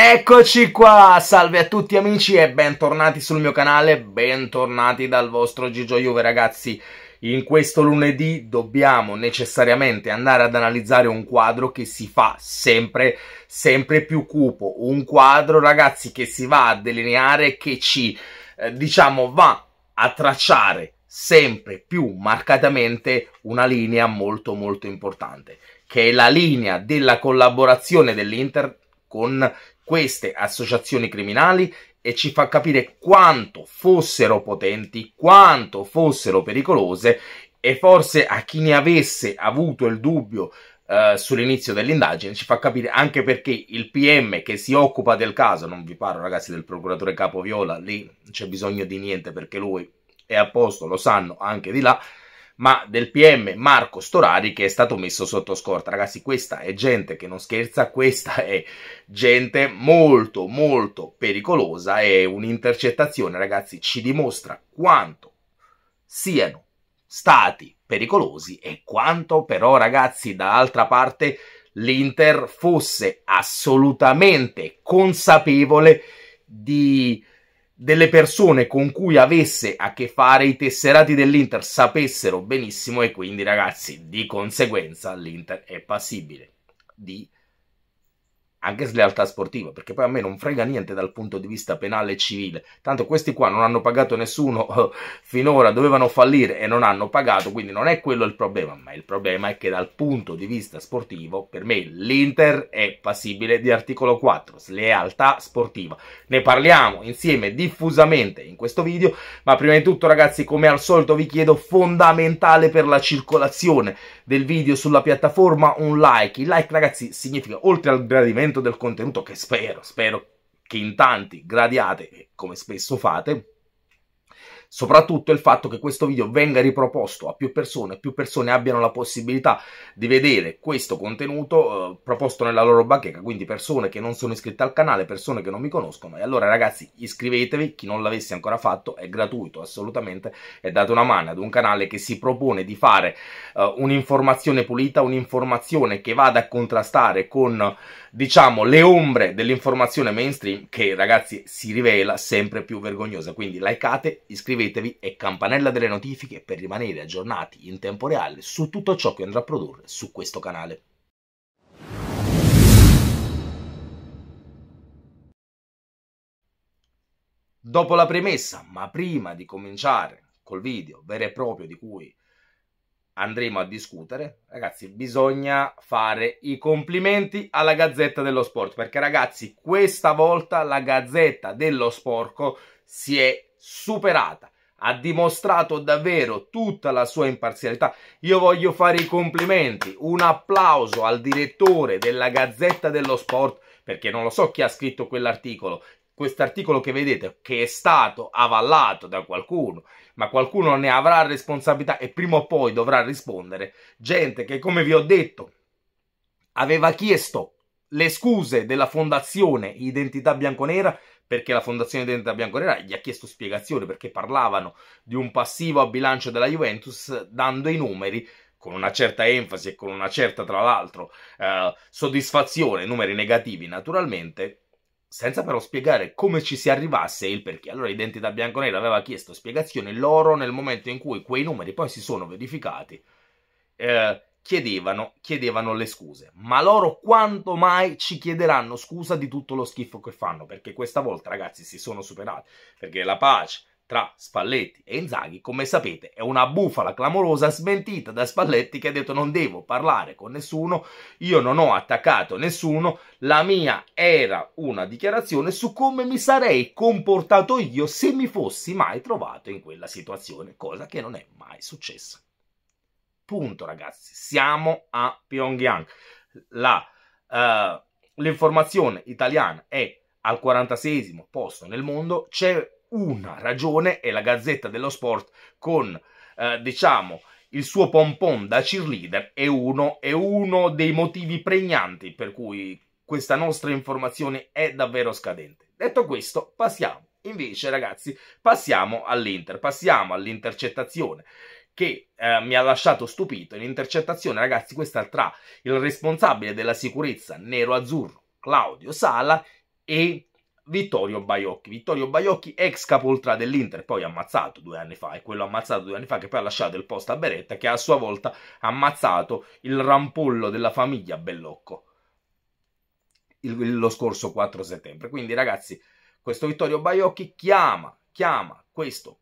Eccoci qua, salve a tutti amici e bentornati sul mio canale, bentornati dal vostro Gigio Juve ragazzi. In questo lunedì dobbiamo necessariamente andare ad analizzare un quadro che si fa sempre, sempre più cupo. Un quadro ragazzi che si va a delineare, che ci, eh, diciamo, va a tracciare sempre più marcatamente una linea molto molto importante, che è la linea della collaborazione dell'Inter con queste associazioni criminali e ci fa capire quanto fossero potenti, quanto fossero pericolose e forse a chi ne avesse avuto il dubbio Uh, sull'inizio dell'indagine ci fa capire anche perché il PM che si occupa del caso, non vi parlo ragazzi del procuratore Capoviola, lì non c'è bisogno di niente perché lui è a posto, lo sanno anche di là, ma del PM Marco Storari che è stato messo sotto scorta. Ragazzi, questa è gente che non scherza, questa è gente molto molto pericolosa È un'intercettazione, ragazzi, ci dimostra quanto siano stati pericolosi e quanto però, ragazzi, dall'altra parte l'Inter fosse assolutamente consapevole di delle persone con cui avesse a che fare i tesserati dell'Inter sapessero benissimo e quindi ragazzi di conseguenza l'Inter è passibile di anche slealtà sportiva, perché poi a me non frega niente dal punto di vista penale e civile. Tanto questi qua non hanno pagato nessuno oh, finora, dovevano fallire e non hanno pagato, quindi non è quello il problema, ma il problema è che dal punto di vista sportivo, per me l'Inter è passibile di articolo 4, slealtà sportiva. Ne parliamo insieme diffusamente in questo video, ma prima di tutto ragazzi, come al solito vi chiedo fondamentale per la circolazione del video sulla piattaforma un like. Il like ragazzi significa oltre al gradimento miglioramento del contenuto che spero, spero che in tanti gradiate, come spesso fate, soprattutto il fatto che questo video venga riproposto a più persone, più persone abbiano la possibilità di vedere questo contenuto eh, proposto nella loro bacheca, quindi persone che non sono iscritte al canale, persone che non mi conoscono. E allora ragazzi iscrivetevi, chi non l'avesse ancora fatto è gratuito assolutamente e date una mano ad un canale che si propone di fare eh, un'informazione pulita, un'informazione che vada a contrastare con diciamo le ombre dell'informazione mainstream che ragazzi si rivela sempre più vergognosa. Quindi likeate, iscrivetevi iscrivetevi e campanella delle notifiche per rimanere aggiornati in tempo reale su tutto ciò che andrà a produrre su questo canale. Dopo la premessa, ma prima di cominciare col video vero e proprio di cui andremo a discutere, ragazzi, bisogna fare i complimenti alla Gazzetta dello Sport, perché ragazzi, questa volta la Gazzetta dello Sporco si è superata. Ha dimostrato davvero tutta la sua imparzialità. Io voglio fare i complimenti, un applauso al direttore della Gazzetta dello Sport, perché non lo so chi ha scritto quell'articolo, quest'articolo che vedete che è stato avallato da qualcuno, ma qualcuno ne avrà responsabilità e prima o poi dovrà rispondere. Gente che, come vi ho detto, aveva chiesto le scuse della Fondazione Identità Bianconera perché la fondazione Bianco Nera gli ha chiesto spiegazioni perché parlavano di un passivo a bilancio della Juventus dando i numeri con una certa enfasi e con una certa, tra l'altro, eh, soddisfazione, numeri negativi naturalmente, senza però spiegare come ci si arrivasse e il perché. Allora Identità Bianconera aveva chiesto spiegazioni loro nel momento in cui quei numeri poi si sono verificati. Eh, chiedevano, chiedevano le scuse, ma loro quanto mai ci chiederanno scusa di tutto lo schifo che fanno, perché questa volta ragazzi si sono superati, perché la pace tra Spalletti e Inzaghi, come sapete, è una bufala clamorosa smentita da Spalletti che ha detto non devo parlare con nessuno, io non ho attaccato nessuno, la mia era una dichiarazione su come mi sarei comportato io se mi fossi mai trovato in quella situazione, cosa che non è mai successa. Punto, ragazzi. Siamo a Pyongyang. Eh, l'informazione uh, italiana è al 46 posto nel mondo. C'è una ragione e la Gazzetta dello Sport con, uh, diciamo, il suo pompon da cheerleader è uno, è uno dei motivi pregnanti per cui questa nostra informazione è davvero scadente. Detto questo, passiamo. Invece, ragazzi, passiamo all'Inter, passiamo all'intercettazione che eh, mi ha lasciato stupito. In intercettazione, ragazzi, questa tra il responsabile della sicurezza nero-azzurro Claudio Sala e Vittorio Baiocchi. Vittorio Baiocchi, ex capoltra dell'Inter, poi ammazzato due anni fa, e quello ammazzato due anni fa che poi ha lasciato il posto a Beretta, che a sua volta ha ammazzato il rampollo della famiglia Bellocco il, lo scorso 4 settembre. Quindi, ragazzi, questo Vittorio Baiocchi chiama, chiama questo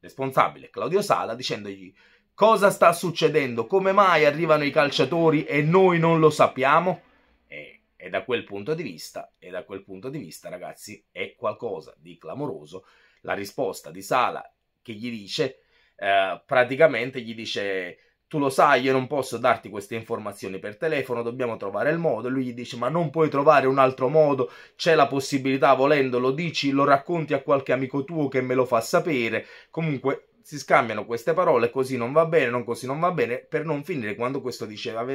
responsabile Claudio Sala dicendogli cosa sta succedendo, come mai arrivano i calciatori e noi non lo sappiamo. E, e da quel punto di vista, e da quel punto di vista ragazzi, è qualcosa di clamoroso la risposta di Sala che gli dice, eh, praticamente gli dice tu lo sai, io non posso darti queste informazioni per telefono, dobbiamo trovare il modo. Lui gli dice, ma non puoi trovare un altro modo, c'è la possibilità, volendo, lo dici, lo racconti a qualche amico tuo che me lo fa sapere. Comunque si scambiano queste parole, così non va bene, non così non va bene, per non finire quando questo diceva,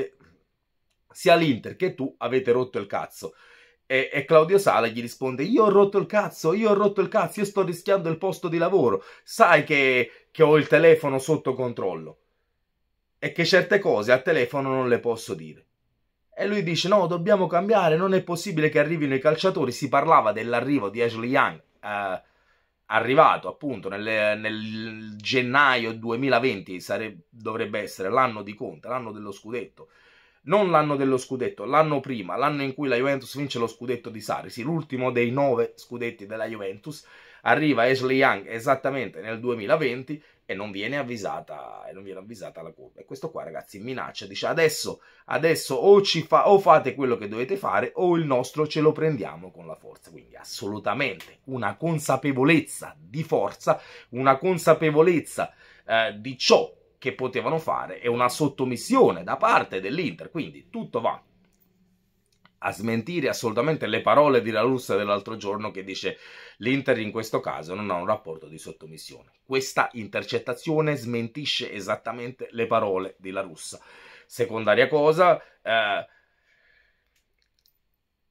sia l'Inter che tu avete rotto il cazzo. E, e, Claudio Sala gli risponde: Io ho rotto il cazzo, io ho rotto il cazzo, io sto rischiando il posto di lavoro. Sai che, che ho il telefono sotto controllo e che certe cose al telefono non le posso dire. E lui dice no, dobbiamo cambiare, non è possibile che arrivino i calciatori. Si parlava dell'arrivo di Ashley Young, eh, arrivato appunto nel, nel gennaio 2020, sare, dovrebbe essere l'anno di Conte, l'anno dello scudetto. Non l'anno dello scudetto, l'anno prima, l'anno in cui la Juventus vince lo scudetto di Sarri, sì, l'ultimo dei nove scudetti della Juventus. Arriva Ashley Young esattamente nel 2020 e non viene avvisata, e non viene avvisata la curva. E questo qua, ragazzi, minaccia, dice adesso, adesso o, ci fa, o fate quello che dovete fare o il nostro ce lo prendiamo con la forza. Quindi assolutamente una consapevolezza di forza, una consapevolezza eh, di ciò che potevano fare e una sottomissione da parte dell'Inter. Quindi tutto va a smentire assolutamente le parole di La Russa dell'altro giorno che dice l'Inter in questo caso non ha un rapporto di sottomissione. Questa intercettazione smentisce esattamente le parole di La Russa. Secondaria cosa, eh,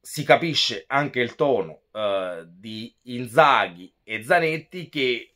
si capisce anche il tono eh, di Inzaghi e Zanetti che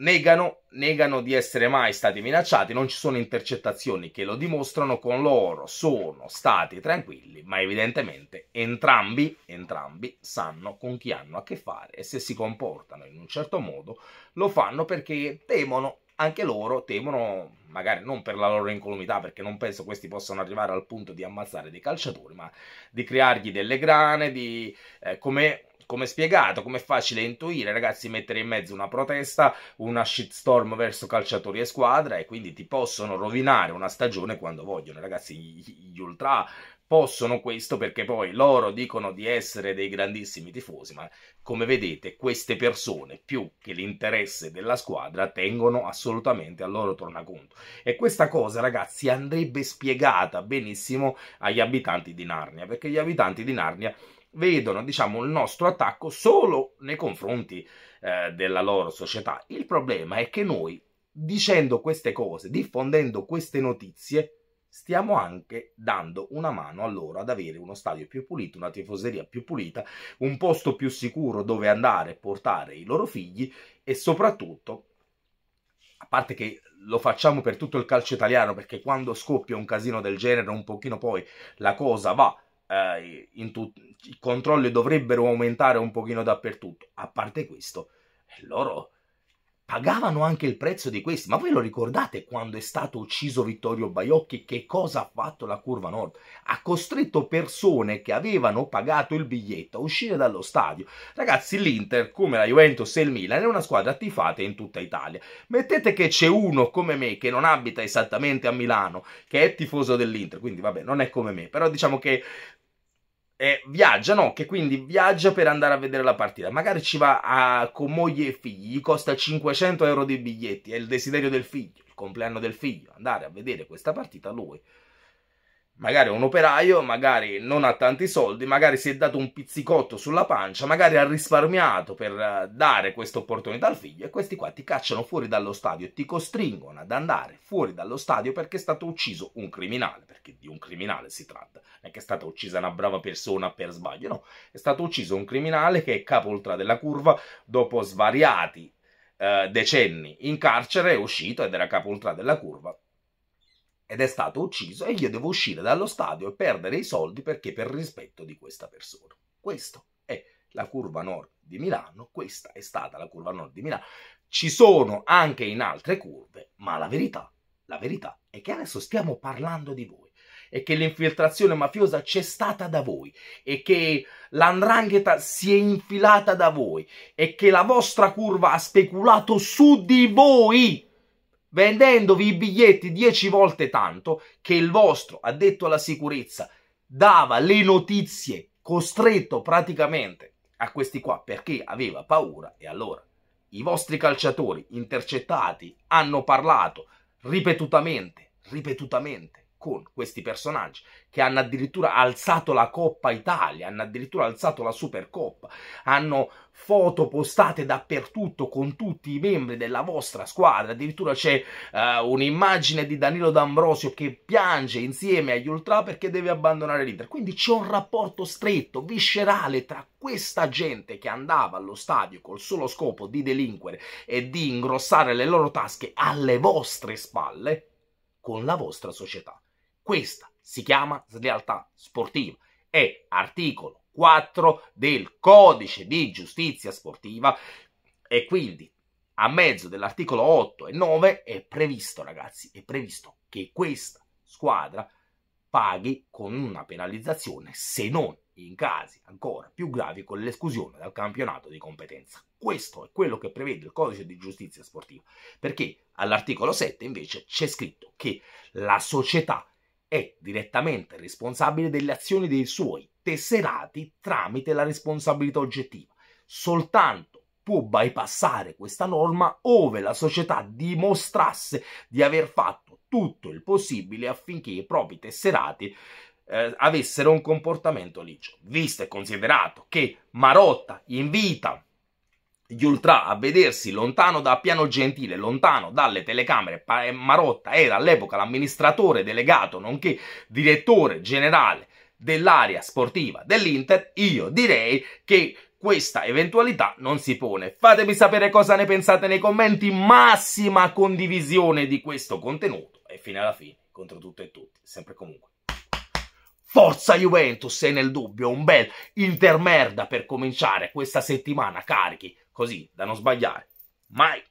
negano, negano di essere mai stati minacciati, non ci sono intercettazioni che lo dimostrano, con loro sono stati tranquilli, ma evidentemente entrambi, entrambi sanno con chi hanno a che fare e se si comportano in un certo modo lo fanno perché temono anche loro temono, magari non per la loro incolumità, perché non penso questi possano arrivare al punto di ammazzare dei calciatori, ma di creargli delle grane, di eh, come come spiegato, come facile intuire, ragazzi, mettere in mezzo una protesta, una shitstorm verso calciatori e squadra e quindi ti possono rovinare una stagione quando vogliono. Ragazzi, gli ultra possono questo perché poi loro dicono di essere dei grandissimi tifosi, ma come vedete queste persone, più che l'interesse della squadra, tengono assolutamente al loro tornaconto. E questa cosa, ragazzi, andrebbe spiegata benissimo agli abitanti di Narnia, perché gli abitanti di Narnia vedono diciamo, il nostro attacco solo nei confronti eh, della loro società. Il problema è che noi, dicendo queste cose, diffondendo queste notizie, stiamo anche dando una mano a loro ad avere uno stadio più pulito, una tifoseria più pulita, un posto più sicuro dove andare e portare i loro figli e soprattutto, a parte che lo facciamo per tutto il calcio italiano perché quando scoppia un casino del genere un pochino poi la cosa va eh, i controlli dovrebbero aumentare un pochino dappertutto. A parte questo, eh, loro pagavano anche il prezzo di questi. Ma voi lo ricordate quando è stato ucciso Vittorio Baiocchi? Che cosa ha fatto la curva nord? Ha costretto persone che avevano pagato il biglietto a uscire dallo stadio. Ragazzi, l'Inter, come la Juventus e il Milan, è una squadra tifata in tutta Italia. Mettete che c'è uno come me che non abita esattamente a Milano, che è tifoso dell'Inter, quindi vabbè, non è come me, però diciamo che eh, no, che quindi viaggia per andare a vedere la partita. Magari ci va a, con moglie e figli, costa 500 euro di biglietti, è il desiderio del figlio, il compleanno del figlio, andare a vedere questa partita lui magari è un operaio, magari non ha tanti soldi, magari si è dato un pizzicotto sulla pancia, magari ha risparmiato per eh, dare questa opportunità al figlio e questi qua ti cacciano fuori dallo stadio, e ti costringono ad andare fuori dallo stadio perché è stato ucciso un criminale, perché di un criminale si tratta, non è che è stata uccisa una brava persona per sbaglio, no, è stato ucciso un criminale che è capo ultra della curva dopo svariati eh, decenni in carcere, è uscito ed era capo ultra della curva ed è stato ucciso e io devo uscire dallo stadio e perdere i soldi perché per rispetto di questa persona. Questa è la curva nord di Milano, questa è stata la curva nord di Milano. Ci sono anche in altre curve, ma la verità, la verità è che adesso stiamo parlando di voi e che l'infiltrazione mafiosa c'è stata da voi e che l'andrangheta si è infilata da voi e che la vostra curva ha speculato su di voi vendendovi i biglietti dieci volte tanto che il vostro addetto alla sicurezza dava le notizie costretto praticamente a questi qua perché aveva paura e allora i vostri calciatori intercettati hanno parlato ripetutamente, ripetutamente con questi personaggi che hanno addirittura alzato la Coppa Italia, hanno addirittura alzato la Supercoppa, hanno foto postate dappertutto con tutti i membri della vostra squadra, addirittura c'è uh, un'immagine di Danilo D'Ambrosio che piange insieme agli ultra perché deve abbandonare l'Inter, quindi c'è un rapporto stretto, viscerale tra questa gente che andava allo stadio col solo scopo di delinquere e di ingrossare le loro tasche alle vostre spalle con la vostra società. Questa si chiama slealtà sportiva. È articolo 4 del codice di giustizia sportiva e quindi a mezzo dell'articolo 8 e 9 è previsto, ragazzi, è previsto che questa squadra paghi con una penalizzazione se non in casi ancora più gravi con l'esclusione dal campionato di competenza. Questo è quello che prevede il codice di giustizia sportiva, perché all'articolo 7 invece c'è scritto che la società è direttamente responsabile delle azioni dei suoi tesserati tramite la responsabilità oggettiva. Soltanto può bypassare questa norma ove la società dimostrasse di aver fatto tutto il possibile affinché i propri tesserati eh, avessero un comportamento liccio. Visto e considerato che Marotta invita gli ultra a vedersi lontano da Piano Gentile, lontano dalle telecamere, eh, Marotta era all'epoca l'amministratore delegato nonché direttore generale dell'area sportiva dell'Inter, io direi che questa eventualità non si pone. Fatemi sapere cosa ne pensate nei commenti, massima condivisione di questo contenuto e fine alla fine, contro tutto e tutti, sempre comunque. Forza Juventus e nel dubbio un bel intermerda per cominciare questa settimana carichi così, da non sbagliare. Mai!